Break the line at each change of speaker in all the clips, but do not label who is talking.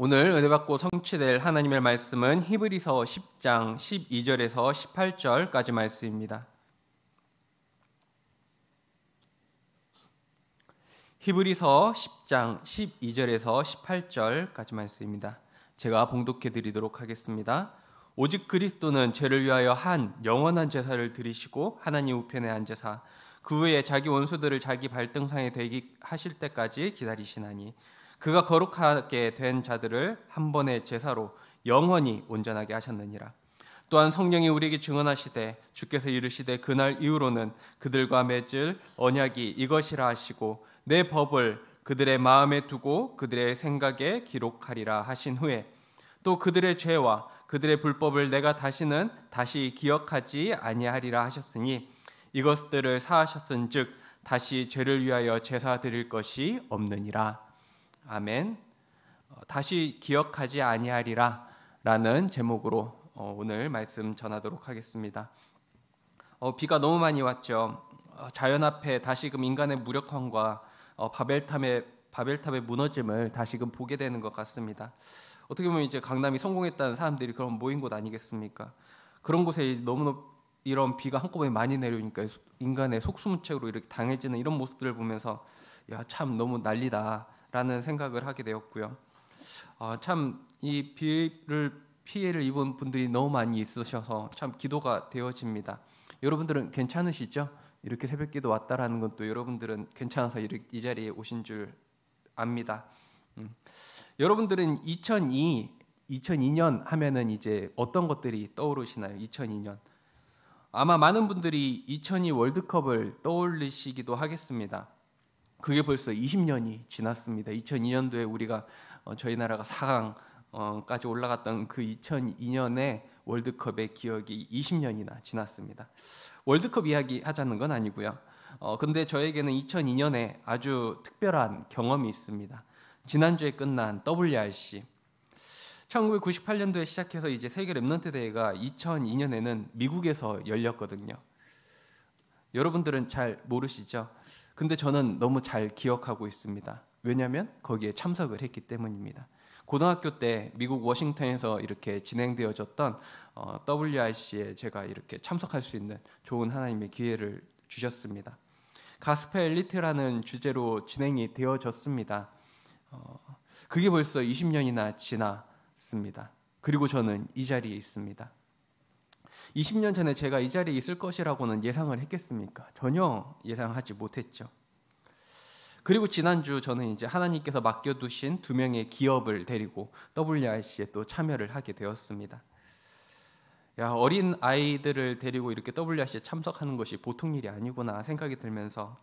오늘 은혜 받고 성취될 하나님의 말씀은 히브리서 10장 12절에서 18절까지 말씀입니다. 히브리서 10장 12절에서 18절까지 말씀입니다. 제가 봉독해 드리도록 하겠습니다. 오직 그리스도는 죄를 위하여 한 영원한 제사를 드리시고 하나님 우편에 한 제사 그 후에 자기 원수들을 자기 발등상에 대기 하실 때까지 기다리시나니 그가 거룩하게 된 자들을 한 번의 제사로 영원히 온전하게 하셨느니라. 또한 성령이 우리에게 증언하시되 주께서 이르시되 그날 이후로는 그들과 맺을 언약이 이것이라 하시고 내 법을 그들의 마음에 두고 그들의 생각에 기록하리라 하신 후에 또 그들의 죄와 그들의 불법을 내가 다시는 다시 기억하지 아니하리라 하셨으니 이것들을 사하셨은즉 다시 죄를 위하여 제사 드릴 것이 없느니라 아멘. 어, 다시 기억하지 아니하리라라는 제목으로 어, 오늘 말씀 전하도록 하겠습니다. 어, 비가 너무 많이 왔죠. 자연 앞에 다시금 인간의 무력함과 바벨탑의 바벨탑의 무너짐을 다시금 보게 되는 것 같습니다. 어떻게 보면 이제 강남이 성공했다는 사람들이 그런 모인 곳 아니겠습니까? 그런 곳에 너무 이런 비가 한꺼번에 많이 내려오니까 인간의 속수무책으로 이렇게 당해지는 이런 모습들을 보면서 야 참 너무 난리다. 라는 생각을 하게 되었고요. 어, 아, 참이 비를 피해를 입은 분들이 너무 많이 있으셔서 참 기도가 되어집니다. 여러분들은 괜찮으시죠? 이렇게 새벽기도 왔다라는 건 또 여러분들은 괜찮아서 이 자리에 오신 줄 압니다. 음. 여러분들은 2002 2002년 하면은 이제 어떤 것들이 떠오르시나요? 2002년 아마 많은 분들이 2002 월드컵을 떠올리시기도 하겠습니다. 그게 벌써 20년이 지났습니다. 2002년도에 우리가 어, 저희 나라가 4강까지 올라갔던 그 2002년에 월드컵의 기억이 20년이나 지났습니다. 월드컵 이야기 하자는 건 아니고요. 어, 근데 저에게는 2002년에 아주 특별한 경험이 있습니다. 지난주에 끝난 WRC 1998년도에 시작해서 이제 세계 랩런트 대회가 2002년에는 미국에서 열렸거든요. 여러분들은 잘 모르시죠? 근데 저는 너무 잘 기억하고 있습니다. 왜냐하면 거기에 참석을 했기 때문입니다. 고등학교 때 미국 워싱턴에서 이렇게 진행되어졌던 어, WRC에 제가 이렇게 참석할 수 있는 좋은 하나님의 기회를 주셨습니다. 가스펠 엘리트라는 주제로 진행이 되어졌습니다. 어, 그게 벌써 20년이나 지났습니다. 그리고 저는 이 자리에 있습니다. 20년 전에 제가 이 자리에 있을 것이라고는 예상을 했겠습니까? 전혀 예상하지 못했죠. 그리고 지난주 저는 이제 하나님께서 맡겨두신 두 명의 기업을 데리고 WRC에 또 참여를 하게 되었습니다. 야, 어린 아이들을 데리고 이렇게 WRC에 참석하는 것이 보통 일이 아니구나 생각이 들면서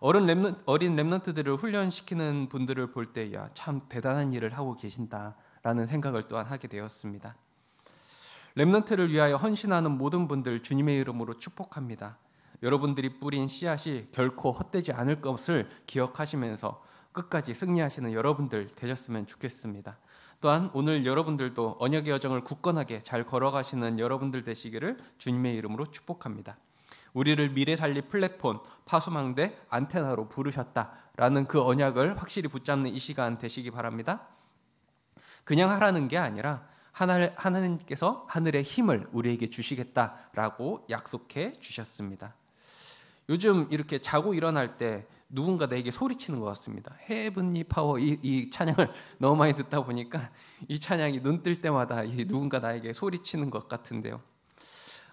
어른 랩넌, 어린 랩넌트들을 훈련시키는 분들을 볼때참 대단한 일을 하고 계신다라는 생각을 또한 하게 되었습니다. 렘넌트를 위하여 헌신하는 모든 분들 주님의 이름으로 축복합니다. 여러분들이 뿌린 씨앗이 결코 헛되지 않을 것을 기억하시면서 끝까지 승리하시는 여러분들 되셨으면 좋겠습니다. 또한 오늘 여러분들도 언약의 여정을 굳건하게 잘 걸어가시는 여러분들 되시기를 주님의 이름으로 축복합니다. 우리를 미래 살리 플랫폼 파수망대 안테나로 부르셨다라는 그 언약을 확실히 붙잡는 이 시간 되시기 바랍니다. 그냥 하라는 게 아니라 하나 하나님께서 하늘의 힘을 우리에게 주시겠다라고 약속해 주셨습니다. 요즘 이렇게 자고 일어날 때 누군가 나게 소리치는 것 같습니다. 헤븐니 파워 이, 이 찬양을 너무 많이 듣다 보니까 이 찬양이 눈뜰 때마다 누군가 나에게 소리치는 것 같은데요.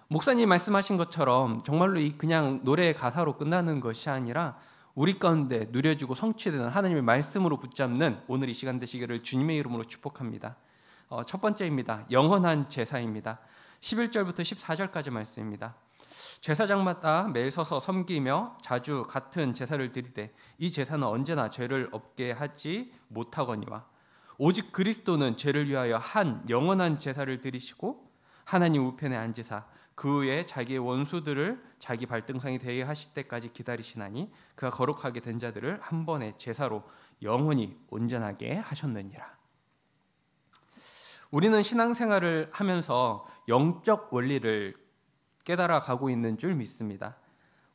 목사님 말씀하신 것처럼 정말로 이 그냥 노래의 가사로 끝나는 것이 아니라 우리 가운데 누려지고 성취되는 하나님의 말씀으로 붙잡는 오늘 이 시간 되시기를 주님의 이름으로 축복합니다. 어, 첫 번째입니다. 영원한 제사입니다. 11절부터 14절까지 말씀입니다. 제사장마다 매일 서서 섬기며 자주 같은 제사를 드리되 이 제사는 언제나 죄를 없게 하지 못하거니와 오직 그리스도는 죄를 위하여 한 영원한 제사를 드리시고 하나님 우편에 앉으사 그 후에 자기의 원수들을 자기 발등상이 되게 하실 때까지 기다리시나니 그가 거룩하게 된 자들을 한 번의 제사로 영원히 온전하게 하셨느니라. 우리는 신앙생활을 하면서 영적 원리를 깨달아 가고 있는 줄 믿습니다.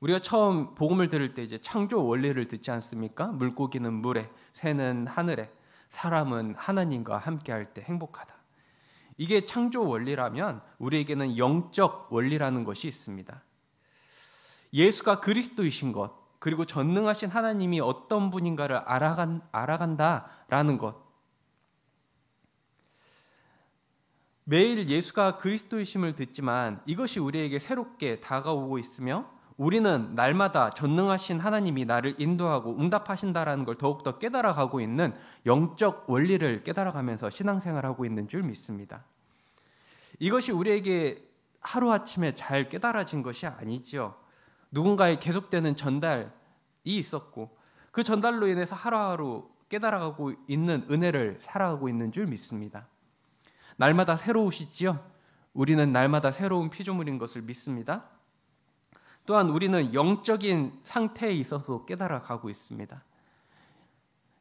우리가 처음 복음을 들을 때 이제 창조 원리를 듣지 않습니까? 물고기는 물에, 새는 하늘에, 사람은 하나님과 함께할 때 행복하다. 이게 창조 원리라면 우리에게는 영적 원리라는 것이 있습니다. 예수가 그리스도이신 것, 그리고 전능하신 하나님이 어떤 분인가를 알아간, 알아간다라는 것, 매일 예수가 그리스도이심을 듣지만 이것이 우리에게 새롭게 다가오고 있으며 우리는 날마다 전능하신 하나님이 나를 인도하고 응답하신다라는 걸 더욱더 깨달아가고 있는 영적 원리를 깨달아가면서 신앙생활하고 있는 줄 믿습니다. 이것이 우리에게 하루아침에 잘 깨달아진 것이 아니지요. 누군가의 계속되는 전달이 있었고 그 전달로 인해서 하루하루 깨달아가고 있는 은혜를 살아가고 있는 줄 믿습니다. 날마다 새로우시지요. 우리는 날마다 새로운 피조물인 것을 믿습니다. 또한 우리는 영적인 상태에 있어서 깨달아가고 있습니다.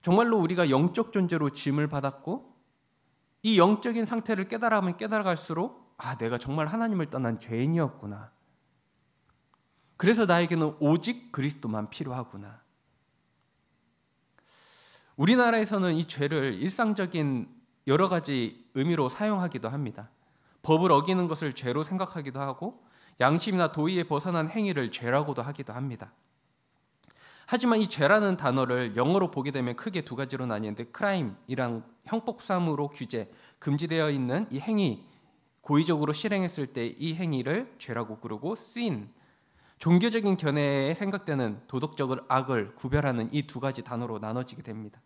정말로 우리가 영적 존재로 짐을 받았고 이 영적인 상태를 깨달아가면 깨달아갈수록 아 내가 정말 하나님을 떠난 죄인이었구나. 그래서 나에게는 오직 그리스도만 필요하구나. 우리나라에서는 이 죄를 일상적인 여러 가지 의미로 사용하기도 합니다. 법을 어기는 것을 죄로 생각하기도 하고 양심이나 도의에 벗어난 행위를 죄라고도 하기도 합니다. 하지만 이 죄라는 단어를 영어로 보게 되면 크게 두 가지로 나뉘는데 크라임이랑 형법상으로 규제 금지되어 있는 이 행위 고의적으로 실행했을 때 이 행위를 죄라고 부르고 sin 종교적인 견해에 생각되는 도덕적을 악을 구별하는 이 두 가지 단어로 나눠지게 됩니다.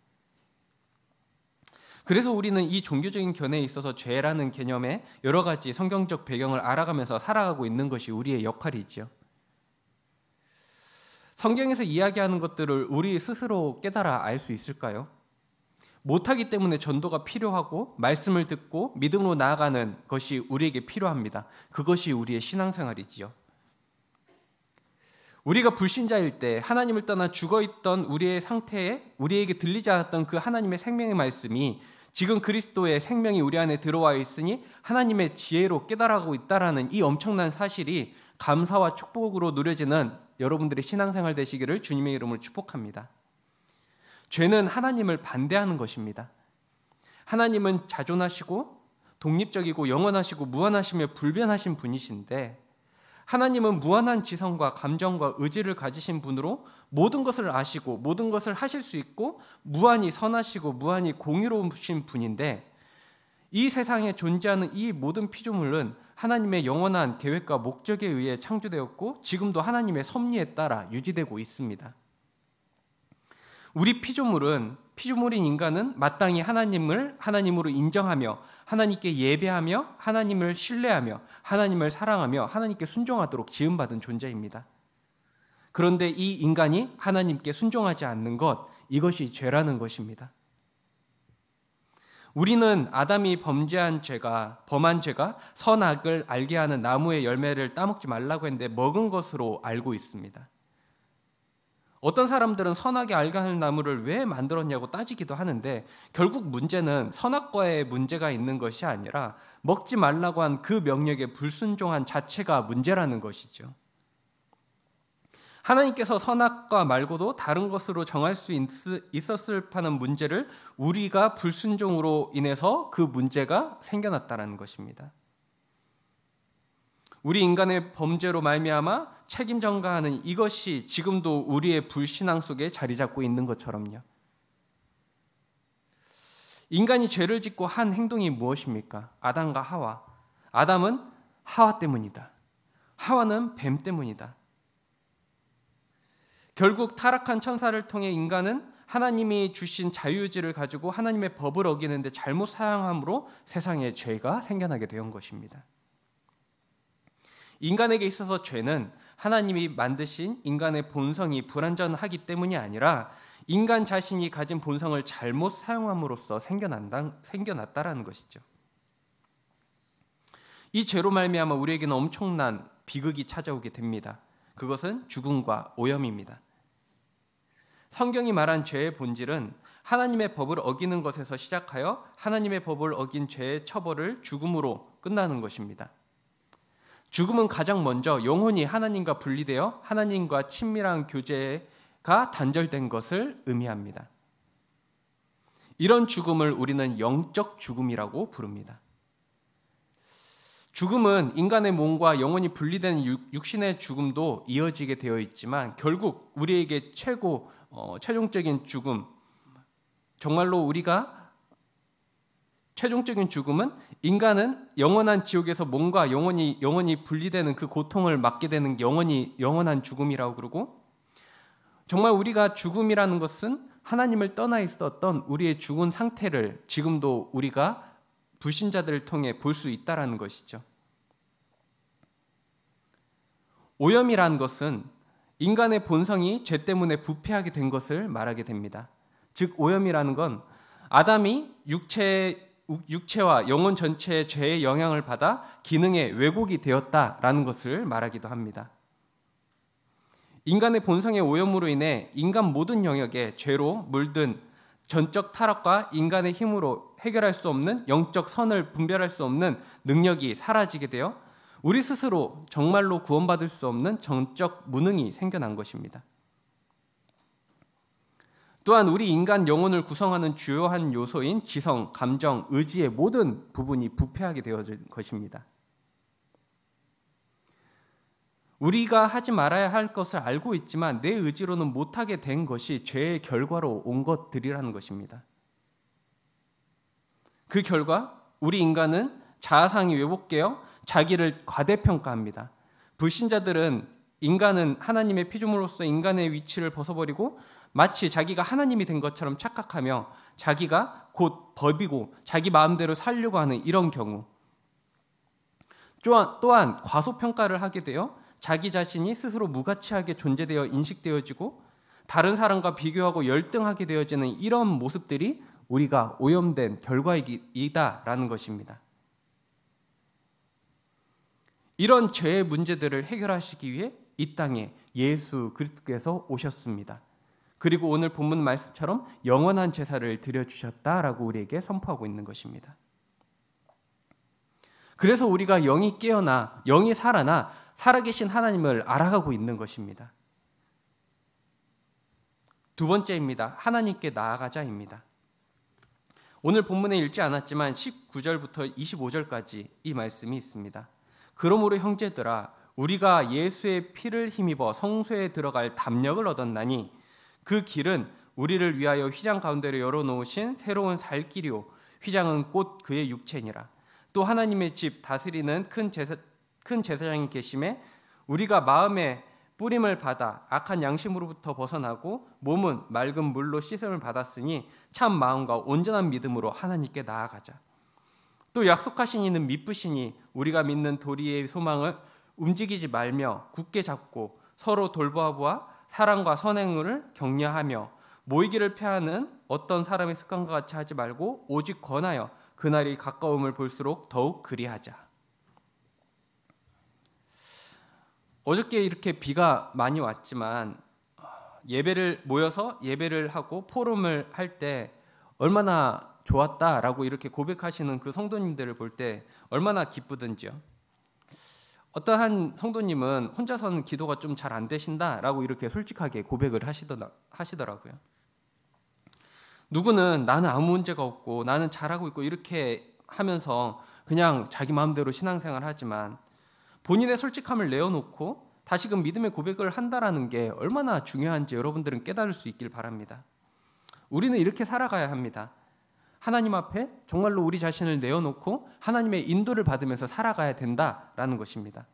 그래서 우리는 이 종교적인 견해에 있어서 죄라는 개념에 여러 가지 성경적 배경을 알아가면서 살아가고 있는 것이 우리의 역할이지요. 성경에서 이야기하는 것들을 우리 스스로 깨달아 알 수 있을까요? 못하기 때문에 전도가 필요하고 말씀을 듣고 믿음으로 나아가는 것이 우리에게 필요합니다. 그것이 우리의 신앙생활이지요. 우리가 불신자일 때 하나님을 떠나 죽어 있던 우리의 상태에 우리에게 들리지 않았던 그 하나님의 생명의 말씀이 지금 그리스도의 생명이 우리 안에 들어와 있으니 하나님의 지혜로 깨달아가고 있다라는 이 엄청난 사실이 감사와 축복으로 누려지는 여러분들의 신앙생활 되시기를 주님의 이름으로 축복합니다. 죄는 하나님을 반대하는 것입니다. 하나님은 자존하시고 독립적이고 영원하시고 무한하시며 불변하신 분이신데 하나님은 무한한 지성과 감정과 의지를 가지신 분으로 모든 것을 아시고 모든 것을 하실 수 있고 무한히 선하시고 무한히 공의로우신 분인데 이 세상에 존재하는 이 모든 피조물은 하나님의 영원한 계획과 목적에 의해 창조되었고 지금도 하나님의 섭리에 따라 유지되고 있습니다. 우리 피조물은 피조물인 인간은 마땅히 하나님을 하나님으로 인정하며 하나님께 예배하며 하나님을 신뢰하며 하나님을 사랑하며 하나님께 순종하도록 지음받은 존재입니다. 그런데 이 인간이 하나님께 순종하지 않는 것 이것이 죄라는 것입니다. 우리는 아담이 범죄한 죄가 범한 죄가 선악을 알게 하는 나무의 열매를 따먹지 말라고 했는데 먹은 것으로 알고 있습니다. 어떤 사람들은 선악의 알간하 나무를 왜 만들었냐고 따지기도 하는데 결국 문제는 선악과의 문제가 있는 것이 아니라 먹지 말라고 한 그 명령에 불순종한 자체가 문제라는 것이죠. 하나님께서 선악과 말고도 다른 것으로 정할 수 있었을 파는 문제를 우리가 불순종으로 인해서 그 문제가 생겨났다라는 것입니다. 우리 인간의 범죄로 말미암아 책임 전가하는 이것이 지금도 우리의 불신앙 속에 자리 잡고 있는 것처럼요. 인간이 죄를 짓고 한 행동이 무엇입니까? 아담과 하와. 아담은 하와 때문이다. 하와는 뱀 때문이다. 결국 타락한 천사를 통해 인간은 하나님이 주신 자유의지를 가지고 하나님의 법을 어기는데 잘못 사용함으로 세상에 죄가 생겨나게 된 것입니다. 인간에게 있어서 죄는 하나님이 만드신 인간의 본성이 불완전하기 때문이 아니라 인간 자신이 가진 본성을 잘못 사용함으로써 생겨난다, 생겨났다라는 것이죠. 이 죄로 말미암아 우리에게는 엄청난 비극이 찾아오게 됩니다. 그것은 죽음과 오염입니다. 성경이 말한 죄의 본질은 하나님의 법을 어기는 것에서 시작하여 하나님의 법을 어긴 죄의 처벌을 죽음으로 끝나는 것입니다. 죽음은 가장 먼저 영혼이 하나님과 분리되어 하나님과 친밀한 교제가 단절된 것을 의미합니다. 이런 죽음을 우리는 영적 죽음이라고 부릅니다. 죽음은 인간의 몸과 영혼이 분리된 육신의 죽음도 이어지게 되어 있지만 결국 우리에게 최고 어, 최종적인 죽음 정말로 우리가 최종적인 죽음은 인간은 영원한 지옥에서 몸과 영원히 영원히 분리되는 그 고통을 맞게 되는 영원히 영원한 죽음이라고 그러고 정말 우리가 죽음이라는 것은 하나님을 떠나 있었던 우리의 죽은 상태를 지금도 우리가 불신자들을 통해 볼 수 있다라는 것이죠. 오염이라는 것은 인간의 본성이 죄 때문에 부패하게 된 것을 말하게 됩니다. 즉 오염이라는 건 아담이 육체 의 육체와 영혼 전체의 죄의 영향을 받아 기능의 왜곡이 되었다라는 것을 말하기도 합니다. 인간의 본성의 오염으로 인해 인간 모든 영역에 죄로 물든 전적 타락과 인간의 힘으로 해결할 수 없는 영적 선을 분별할 수 없는 능력이 사라지게 되어 우리 스스로 정말로 구원받을 수 없는 정적 무능이 생겨난 것입니다. 또한 우리 인간 영혼을 구성하는 주요한 요소인 지성, 감정, 의지의 모든 부분이 부패하게 되어진 것입니다. 우리가 하지 말아야 할 것을 알고 있지만 내 의지로는 못하게 된 것이 죄의 결과로 온 것들이라는 것입니다. 그 결과 우리 인간은 자아상이 왜곡되어 자기를 과대평가합니다. 불신자들은 인간은 하나님의 피조물로서 인간의 위치를 벗어버리고 마치 자기가 하나님이 된 것처럼 착각하며 자기가 곧 법이고 자기 마음대로 살려고 하는 이런 경우 또한 과소평가를 하게 되어 자기 자신이 스스로 무가치하게 존재되어 인식되어지고 다른 사람과 비교하고 열등하게 되어지는 이런 모습들이 우리가 오염된 결과이다라는 것입니다. 이런 죄의 문제들을 해결하시기 위해 이 땅에 예수 그리스도께서 오셨습니다. 그리고 오늘 본문 말씀처럼 영원한 제사를 드려 주셨다라고 우리에게 선포하고 있는 것입니다. 그래서 우리가 영이 깨어나 영이 살아나 살아계신 하나님을 알아가고 있는 것입니다. 두 번째입니다. 하나님께 나아가자입니다. 오늘 본문에 읽지 않았지만 19절부터 25절까지 이 말씀이 있습니다. 그러므로 형제들아 우리가 예수의 피를 힘입어 성소에 들어갈 담력을 얻었나니 그 길은 우리를 위하여 휘장 가운데로 열어놓으신 새로운 살길이요 휘장은 꽃 그의 육체니라 또 하나님의 집 다스리는 큰, 제사, 큰 제사장이 계심에 우리가 마음에 뿌림을 받아 악한 양심으로부터 벗어나고 몸은 맑은 물로 씻음을 받았으니 참 마음과 온전한 믿음으로 하나님께 나아가자 또 약속하신 이는 미쁘시니 우리가 믿는 도리의 소망을 움직이지 말며 굳게 잡고 서로 돌보아보아 사랑과 선행을 격려하며 모이기를 피하는 어떤 사람의 습관과 같이 하지 말고 오직 권하여 그날이 가까움을 볼수록 더욱 그리하자. 어저께 이렇게 비가 많이 왔지만 예배를 모여서 예배를 하고 포럼을 할 때 얼마나 좋았다라고 이렇게 고백하시는 그 성도님들을 볼 때 얼마나 기쁘든지요. 어떠한 성도님은 혼자서는 기도가 좀 잘 안 되신다라고 이렇게 솔직하게 고백을 하시더, 하시더라고요. 누구는 나는 아무 문제가 없고 나는 잘하고 있고 이렇게 하면서 그냥 자기 마음대로 신앙생활 하지만 본인의 솔직함을 내어놓고 다시금 믿음의 고백을 한다라는 게 얼마나 중요한지 여러분들은 깨달을 수 있길 바랍니다. 우리는 이렇게 살아가야 합니다. 하나님 앞에 정말로 우리 자신을 내어놓고 하나님의 인도를 받으면서 살아가야 된다라는 것입니다.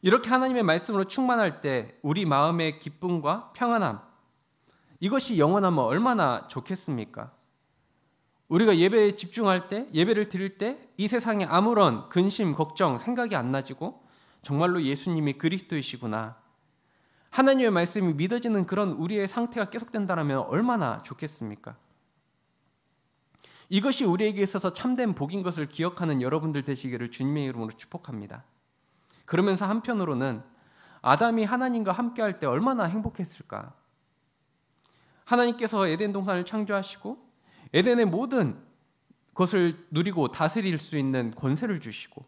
이렇게 하나님의 말씀으로 충만할 때 우리 마음의 기쁨과 평안함 이것이 영원하면 얼마나 좋겠습니까? 우리가 예배에 집중할 때 예배를 드릴 때 이 세상에 아무런 근심, 걱정, 생각이 안 나지고 정말로 예수님이 그리스도이시구나. 하나님의 말씀이 믿어지는 그런 우리의 상태가 계속된다면 얼마나 좋겠습니까? 이것이 우리에게 있어서 참된 복인 것을 기억하는 여러분들 되시기를 주님의 이름으로 축복합니다. 그러면서 한편으로는 아담이 하나님과 함께 할때 얼마나 행복했을까? 하나님께서 에덴 동산을 창조하시고 에덴의 모든 것을 누리고 다스릴 수 있는 권세를 주시고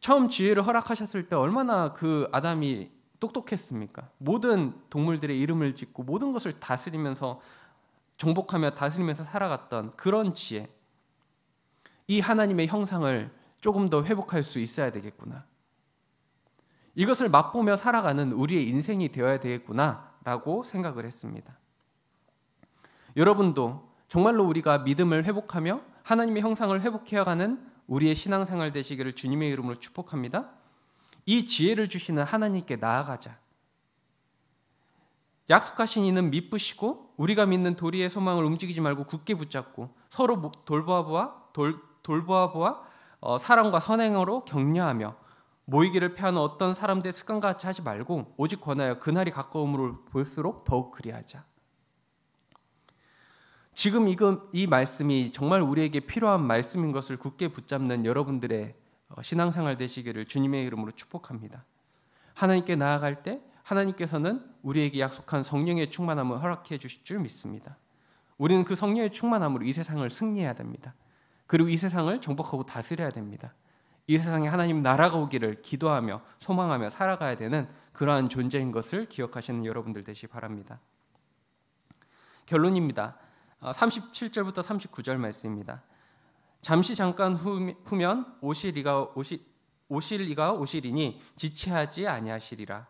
처음 지혜를 허락하셨을 때 얼마나 그 아담이 똑똑했습니까? 모든 동물들의 이름을 짓고 모든 것을 다스리면서 정복하며 다스리면서 살아갔던 그런 지혜. 이 하나님의 형상을 조금 더 회복할 수 있어야 되겠구나. 이것을 맛보며 살아가는 우리의 인생이 되어야 되겠구나라고 생각을 했습니다. 여러분도 정말로 우리가 믿음을 회복하며 하나님의 형상을 회복해가는 야 우리의 신앙생활 되시기를 주님의 이름으로 축복합니다. 이 지혜를 주시는 하나님께 나아가자. 약속하신 이는 믿으시고 우리가 믿는 도리의 소망을 움직이지 말고 굳게 붙잡고 서로 돌보아보아 돌, 돌보아보아 어, 사랑과 선행으로 격려하며 모이기를 피하는 어떤 사람들의 습관과 같이 하지 말고 오직 권하여 그날이 가까움으로 볼수록 더욱 그리하자. 지금 이금 이 말씀이 정말 우리에게 필요한 말씀인 것을 굳게 붙잡는 여러분들의 어, 신앙생활 되시기를 주님의 이름으로 축복합니다. 하나님께 나아갈 때 하나님께서는 우리에게 약속한 성령의 충만함을 허락해 주실 줄 믿습니다. 우리는 그 성령의 충만함으로 이 세상을 승리해야 됩니다. 그리고 이 세상을 정복하고 다스려야 됩니다. 이 세상에 하나님 나라가 오기를 기도하며 소망하며 살아가야 되는 그러한 존재인 것을 기억하시는 여러분들 되시 바랍니다. 결론입니다. 37절부터 어, 39절 말씀입니다. 잠시 잠깐 후면 오실이가 오시 오실이가 오시리니 지체하지 아니하시리라.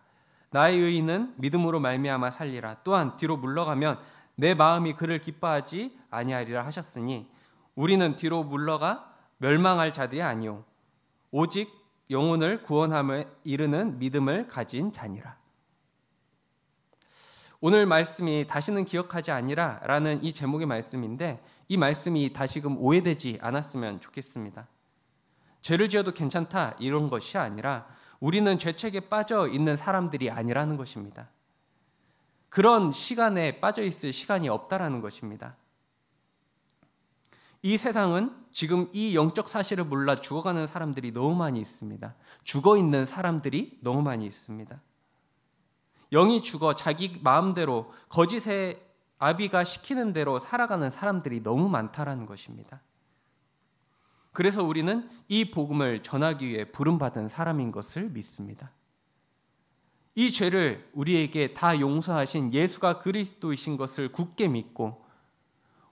나의 의인은 믿음으로 말미암아 살리라. 또한 뒤로 물러가면 내 마음이 그를 기뻐하지 아니하리라 하셨으니 우리는 뒤로 물러가 멸망할 자들이 아니요 오직 영혼을 구원함을 이르는 믿음을 가진 자니라. 오늘 말씀이 다시는 기억하지 아니라라는 이 제목의 말씀인데 이 말씀이 다시금 오해되지 않았으면 좋겠습니다. 죄를 지어도 괜찮다 이런 것이 아니라 우리는 죄책에 빠져 있는 사람들이 아니라는 것입니다. 그런 시간에 빠져 있을 시간이 없다라는 것입니다. 이 세상은 지금 이 영적 사실을 몰라 죽어가는 사람들이 너무 많이 있습니다. 죽어 있는 사람들이 너무 많이 있습니다. 영이 죽어 자기 마음대로 거짓의 아비가 시키는 대로 살아가는 사람들이 너무 많다라는 것입니다. 그래서 우리는 이 복음을 전하기 위해 부름받은 사람인 것을 믿습니다. 이 죄를 우리에게 다 용서하신 예수가 그리스도이신 것을 굳게 믿고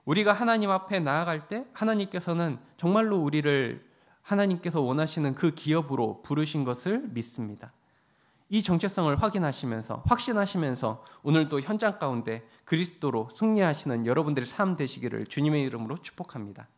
우리가 하나님 앞에 나아갈 때 하나님께서는 정말로 우리를 하나님께서 원하시는 그 기업으로 부르신 것을 믿습니다. 이 정체성을 확인하시면서 확신하시면서 오늘도 현장 가운데 그리스도로 승리하시는 여러분들의 삶 되시기를 주님의 이름으로 축복합니다.